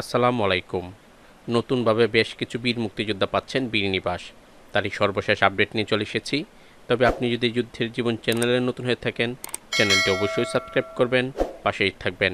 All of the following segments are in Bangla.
আসসালাম আলাইকুম নতুনভাবে বেশ কিছু বীর মুক্তিযোদ্ধা পাচ্ছেন বীরনিবাস তারই সর্বশেষ আপডেট নিয়ে চলে এসেছি তবে আপনি যদি যুদ্ধের জীবন চ্যানেলে নতুন হয়ে থাকেন চ্যানেলটি অবশ্যই সাবস্ক্রাইব করবেন পাশেই থাকবেন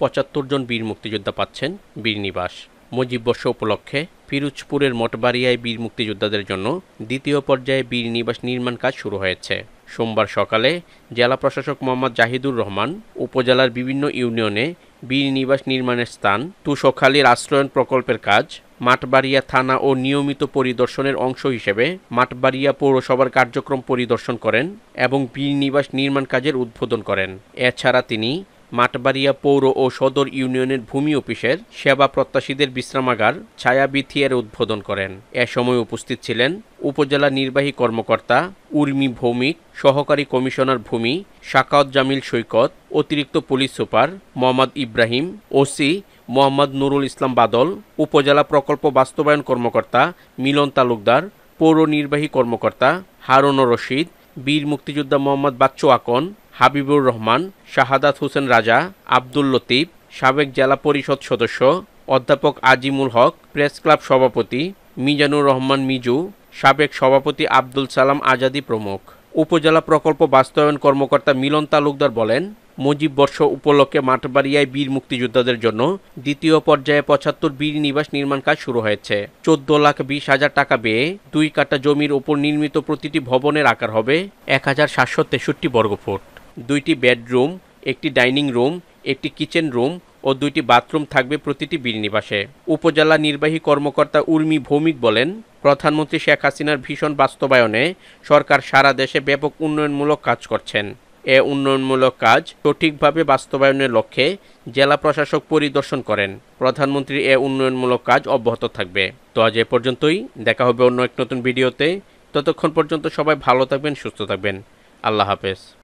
পঁচাত্তর জন বীর মুক্তিযোদ্ধা পাচ্ছেন বীরনিবাস মুজিব বর্ষ উপলক্ষে ফিরোজপুরের মঠবাড়িয়ায় বীর মুক্তিযোদ্ধাদের জন্য দ্বিতীয় পর্যায়ে বীর নিবাস নির্মাণ কাজ শুরু হয়েছে সোমবার সকালে জেলা প্রশাসক মোহাম্মদ জাহিদুর রহমান উপজেলার বিভিন্ন ইউনিয়নে বিনিবাস নির্মাণের স্থান তুষখালীর আশ্রয়ন প্রকল্পের কাজ মাঠবাড়িয়া থানা ও নিয়মিত পরিদর্শনের অংশ হিসেবে মাঠবাড়িয়া পৌরসভার কার্যক্রম পরিদর্শন করেন এবং বীরনিবাস নির্মাণ কাজের উদ্বোধন করেন এছাড়া তিনি মাঠবাড়িয়া পৌর ও সদর ইউনিয়নের ভূমি অফিসের সেবা প্রত্যাশীদের বিশ্রামাগার ছায়াবিথিয়ার উদ্বোধন করেন এ সময় উপস্থিত ছিলেন উপজেলা নির্বাহী কর্মকর্তা উর্মি ভৌমিক সহকারী কমিশনার ভূমি শাকাত জামিল সৈকত অতিরিক্ত police super Mohammad Ibrahim OC Mohammad Nurul Islam Badal উপজেলা প্রকল্প বাস্তবায়ন কর্মকর্তা মিলন তালুকদার পৌর নির্বাহী কর্মকর্তা হারুন রশিদ বীর মুক্তিযোদ্ধা মোহাম্মদ বাচ্চু আকন হাবিবুর রহমান শাহাদাত হোসেন রাজা আব্দুল লতিফ সাবেক জেলা পরিষদ সদস্য অধ্যাপক আজিমুল হক প্রেস ক্লাব সভাপতি মিজানুর রহমান মিজু সাবেক সভাপতি আব্দুল সালাম আজাদি প্রমুখ উপজেলা প্রকল্প বাস্তবায়ন কর্মকর্তা মিলন তালুকদার বলেন মুজিব বর্ষ উপলক্ষে মাঠবাড়িয়ায় বীর মুক্তিযোদ্ধাদের জন্য দ্বিতীয় পর্যায়ে পঁচাত্তর বীর নিবাস নির্মাণ কাজ শুরু হয়েছে চোদ্দ লাখ বিশ হাজার টাকা ব্যয়ে দুই কাটা জমির ওপর নির্মিত প্রতিটি ভবনের আকার হবে এক হাজার সাতশো তেষট্টি বর্গফুট দুইটি বেডরুম একটি ডাইনিং রুম একটি কিচেন রুম ও দুইটি বাথরুম থাকবে প্রতিটি বিনিবাসে উপজেলা নির্বাহী কর্মকর্তা উর্মি ভৌমিক বলেন প্রধানমন্ত্রী শেখ হাসিনার ভীষণ বাস্তবায়নে সরকার সারা দেশে ব্যাপক উন্নয়নমূলক কাজ করছেন এ উন্নয়নমূলক কাজ সঠিকভাবে বাস্তবায়নের লক্ষ্যে জেলা প্রশাসক পরিদর্শন করেন প্রধানমন্ত্রীর এ উন্নয়নমূলক কাজ অব্যাহত থাকবে তো আজ এ পর্যন্তই দেখা হবে অন্য এক নতুন ভিডিওতে ততক্ষণ পর্যন্ত সবাই ভালো থাকবেন সুস্থ থাকবেন আল্লাহ হাফেজ